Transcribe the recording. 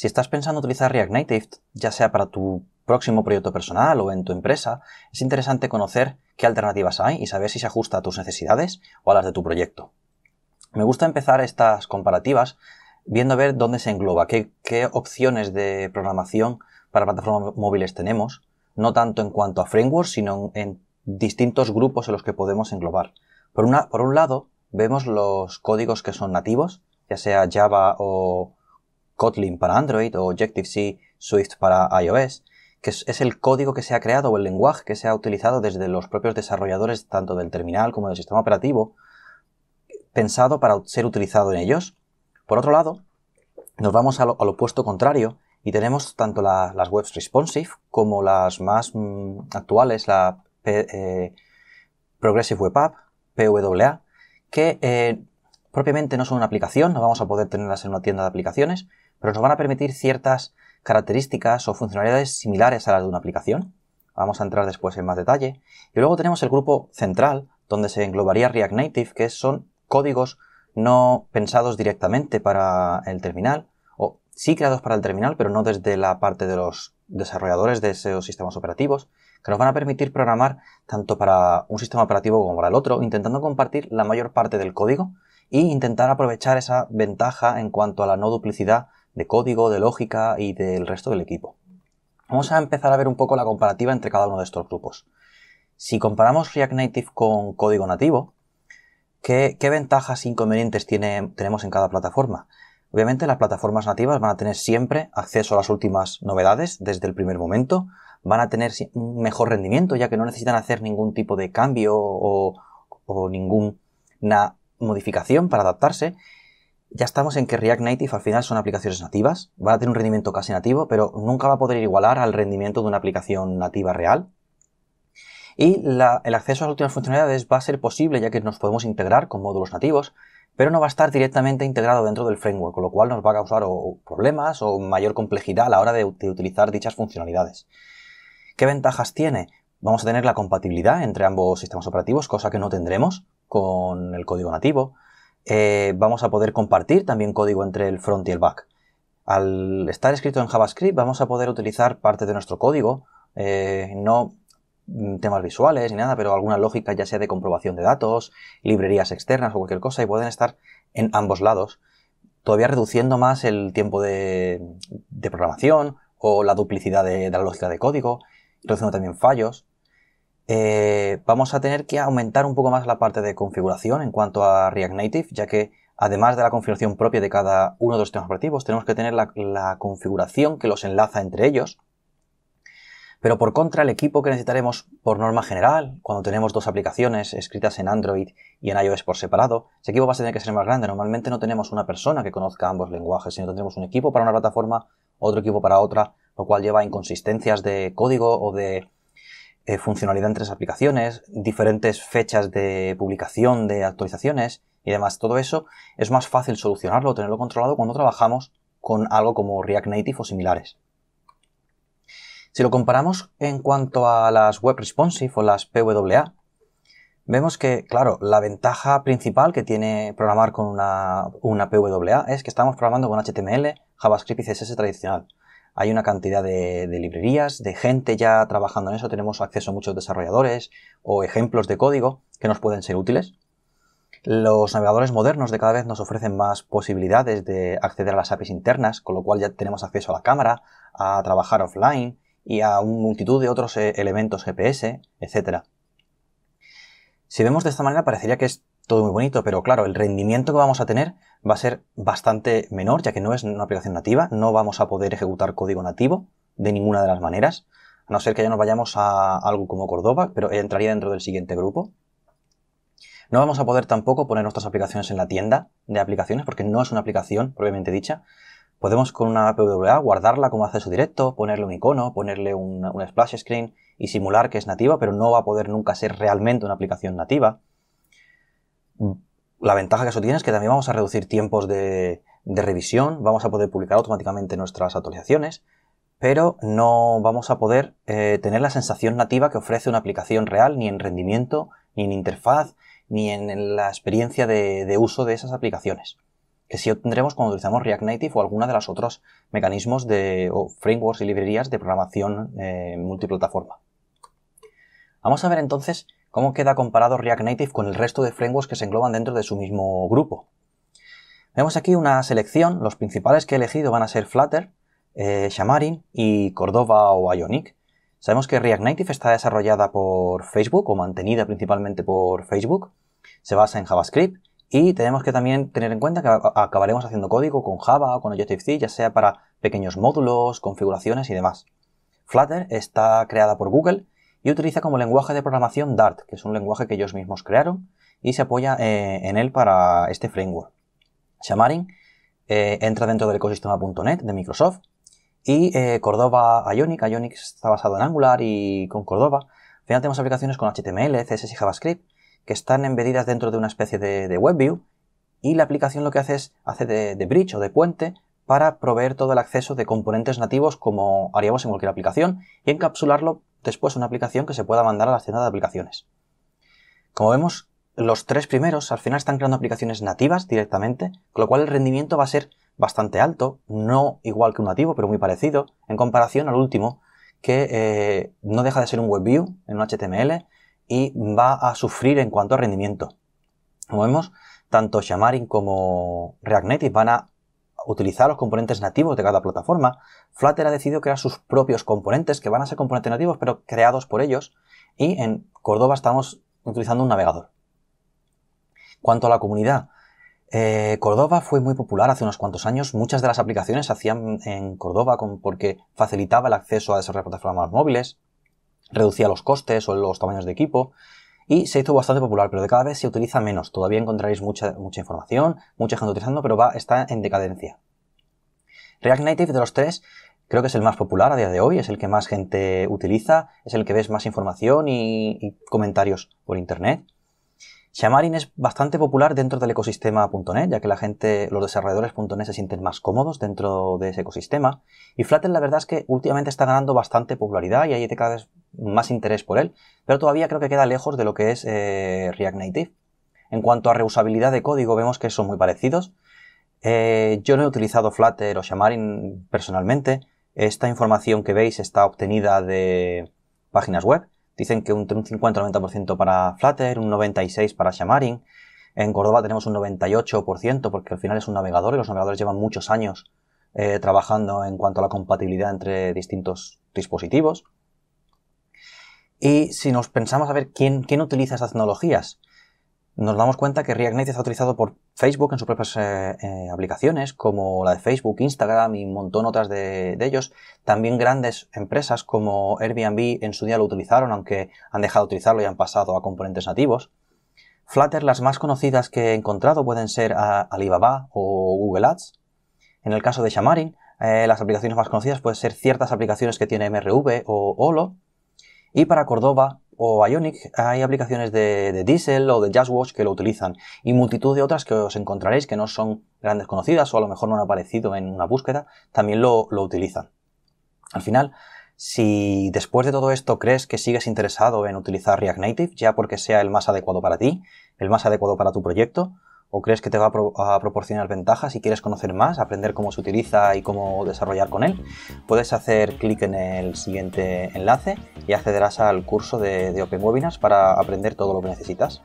Si estás pensando utilizar React Native, ya sea para tu próximo proyecto personal o en tu empresa, es interesante conocer qué alternativas hay y saber si se ajusta a tus necesidades o a las de tu proyecto. Me gusta empezar estas comparativas viendo a ver dónde se engloba, qué, opciones de programación para plataformas móviles tenemos, no tanto en cuanto a frameworks, sino en, en distintos grupos en los que podemos englobar. Por, una, por un lado, vemos los códigos que son nativos, ya sea Java o Kotlin para Android o Objective-C Swift para iOS, que es el código que se ha creado o el lenguaje que se ha utilizado desde los propios desarrolladores tanto del terminal como del sistema operativo, pensado para ser utilizado en ellos. Por otro lado, nos vamos al, opuesto contrario y tenemos tanto las webs responsive como las más mm, actuales, la eh, Progressive Web App, PWA, que eh, propiamente no son una aplicación, no vamos a poder tenerlas en una tienda de aplicaciones, pero nos van a permitir ciertas características o funcionalidades similares a las de una aplicación. Vamos a entrar después en más detalle. Y luego tenemos el grupo central, donde se englobaría React Native, que son códigos no pensados directamente para el terminal, o sí creados para el terminal, pero no desde la parte de los desarrolladores de esos sistemas operativos, que nos van a permitir programar tanto para un sistema operativo como para el otro, intentando compartir la mayor parte del código e intentar aprovechar esa ventaja en cuanto a la no duplicidad de código, de lógica y del resto del equipo. Vamos a empezar a ver un poco la comparativa entre cada uno de estos grupos. Si comparamos React Native con código nativo, ¿qué, ventajas e inconvenientes tiene, tenemos en cada plataforma? Obviamente las plataformas nativas van a tener siempre acceso a las últimas novedades desde el primer momento, van a tener un mejor rendimiento ya que no necesitan hacer ningún tipo de cambio o ninguna modificación para adaptarse ya estamos en que React Native al final son aplicaciones nativas, van a tener un rendimiento casi nativo, pero nunca va a poder igualar al rendimiento de una aplicación nativa real. Y el acceso a las últimas funcionalidades va a ser posible ya que nos podemos integrar con módulos nativos, pero no va a estar directamente integrado dentro del framework, con lo cual nos va a causar problemas o mayor complejidad a la hora de utilizar dichas funcionalidades. ¿Qué ventajas tiene? Vamos a tener la compatibilidad entre ambos sistemas operativos, cosa que no tendremos con el código nativo eh, vamos a poder compartir también código entre el front y el back. Al estar escrito en JavaScript vamos a poder utilizar parte de nuestro código, eh, no mm, temas visuales ni nada, pero alguna lógica ya sea de comprobación de datos, librerías externas o cualquier cosa y pueden estar en ambos lados, todavía reduciendo más el tiempo de, programación o la duplicidad de, de la lógica de código, reduciendo también fallos. Eh, vamos a tener que aumentar un poco más la parte de configuración en cuanto a React Native, ya que además de la configuración propia de cada uno de los temas operativos, tenemos que tener la, la configuración que los enlaza entre ellos. Pero por contra, el equipo que necesitaremos por norma general, cuando tenemos dos aplicaciones escritas en Android y en iOS por separado, ese equipo va a tener que ser más grande. Normalmente no tenemos una persona que conozca ambos lenguajes, sino tendremos un equipo para una plataforma, otro equipo para otra, lo cual lleva a inconsistencias de código o de eh, funcionalidad entre las aplicaciones, diferentes fechas de publicación de actualizaciones y demás. Todo eso es más fácil solucionarlo, tenerlo controlado cuando trabajamos con algo como React Native o similares. Si lo comparamos en cuanto a las web responsive o las PWA, vemos que, claro, la ventaja principal que tiene programar con una, una PWA es que estamos programando con HTML, JavaScript y CSS tradicional. Hay una cantidad de, librerías, de gente ya trabajando en eso. Tenemos acceso a muchos desarrolladores o ejemplos de código que nos pueden ser útiles. Los navegadores modernos de cada vez nos ofrecen más posibilidades de acceder a las APIs internas, con lo cual ya tenemos acceso a la cámara, a trabajar offline y a un multitud de otros eh, elementos GPS, etc. Si vemos de esta manera, parecería que es todo muy bonito, pero claro, el rendimiento que vamos a tener va a ser bastante menor, ya que no es una aplicación nativa, no vamos a poder ejecutar código nativo de ninguna de las maneras, a no ser que ya nos vayamos a algo como Cordova, pero entraría dentro del siguiente grupo. No vamos a poder tampoco poner nuestras aplicaciones en la tienda de aplicaciones, porque no es una aplicación propiamente dicha. Podemos con una PWA guardarla como acceso directo, ponerle un icono, ponerle un splash screen y simular que es nativa, pero no va a poder nunca ser realmente una aplicación nativa la ventaja que eso tiene es que también vamos a reducir tiempos de, revisión, vamos a poder publicar automáticamente nuestras actualizaciones, pero no vamos a poder eh, tener la sensación nativa que ofrece una aplicación real, ni en rendimiento, ni en interfaz, ni en la experiencia de, uso de esas aplicaciones. Que sí obtendremos cuando utilizamos React Native o alguna de los otros mecanismos de, o frameworks y librerías de programación eh, multiplataforma. Vamos a ver entonces ¿Cómo queda comparado React Native con el resto de frameworks que se engloban dentro de su mismo grupo? Vemos aquí una selección, los principales que he elegido van a ser Flutter, eh, Xamarin y Cordova o Ionic. Sabemos que React Native está desarrollada por Facebook o mantenida principalmente por Facebook, se basa en JavaScript y tenemos que también tener en cuenta que acabaremos haciendo código con Java o con Objective-C, ya sea para pequeños módulos, configuraciones y demás. Flutter está creada por Google y utiliza como lenguaje de programación Dart, que es un lenguaje que ellos mismos crearon y se apoya eh, en él para este framework. Xamarin eh, entra dentro del ecosistema.net de Microsoft y eh, Cordova Ionic, Ionic está basado en Angular y con Cordova. Al final tenemos aplicaciones con HTML, CSS y JavaScript que están embedidas dentro de una especie de, WebView y la aplicación lo que hace es hace de bridge o de puente para proveer todo el acceso de componentes nativos como haríamos en cualquier aplicación y encapsularlo después en una aplicación que se pueda mandar a la tiendas de aplicaciones. Como vemos, los tres primeros al final están creando aplicaciones nativas directamente, con lo cual el rendimiento va a ser bastante alto, no igual que un nativo, pero muy parecido, en comparación al último, que eh, no deja de ser un WebView en un HTML y va a sufrir en cuanto a rendimiento. Como vemos, tanto Xamarin como React Native van a utilizar los componentes nativos de cada plataforma, Flutter ha decidido crear sus propios componentes, que van a ser componentes nativos, pero creados por ellos, y en Córdoba estamos utilizando un navegador. Cuanto a la comunidad, eh, Córdoba fue muy popular hace unos cuantos años. Muchas de las aplicaciones se hacían en Córdoba porque facilitaba el acceso a desarrollar plataformas móviles, reducía los costes o los tamaños de equipo, y se hizo bastante popular, pero de cada vez se utiliza menos. Todavía encontraréis mucha, mucha información, mucha gente utilizando, pero va, está en decadencia. React Native de los tres creo que es el más popular a día de hoy, es el que más gente utiliza, es el que ves más información y, comentarios por internet. Xamarin es bastante popular dentro del ecosistema .NET, ya que la gente, los desarrolladores .NET se sienten más cómodos dentro de ese ecosistema. Y Flutter la verdad es que últimamente está ganando bastante popularidad y hay cada vez más interés por él, pero todavía creo que queda lejos de lo que es eh, React Native. En cuanto a reusabilidad de código, vemos que son muy parecidos. Eh, yo no he utilizado Flutter o Xamarin personalmente. Esta información que veis está obtenida de páginas web. Dicen que un, un 50-90% para Flutter, un 96% para Xamarin. En Córdoba tenemos un 98% porque al final es un navegador y los navegadores llevan muchos años eh, trabajando en cuanto a la compatibilidad entre distintos dispositivos. Y si nos pensamos a ver quién, quién utiliza esas tecnologías, nos damos cuenta que React Native está utilizado por Facebook en sus propias eh, eh, aplicaciones, como la de Facebook, Instagram y un montón otras de, ellos. También grandes empresas como Airbnb en su día lo utilizaron, aunque han dejado de utilizarlo y han pasado a componentes nativos. Flutter, las más conocidas que he encontrado pueden ser ah, Alibaba o Google Ads. En el caso de Xamarin, eh, las aplicaciones más conocidas pueden ser ciertas aplicaciones que tiene MRV o Olo. Y para Cordova o Ionic hay aplicaciones de, Diesel o de Jazzwatch que lo utilizan y multitud de otras que os encontraréis que no son grandes conocidas o a lo mejor no han aparecido en una búsqueda, también lo, lo utilizan. Al final, si después de todo esto crees que sigues interesado en utilizar React Native, ya porque sea el más adecuado para ti, el más adecuado para tu proyecto, o crees que te va a, proporcionar ventajas y quieres conocer más, aprender cómo se utiliza y cómo desarrollar con él, puedes hacer clic en el siguiente enlace y accederás al curso de, de Open Webinars para aprender todo lo que necesitas.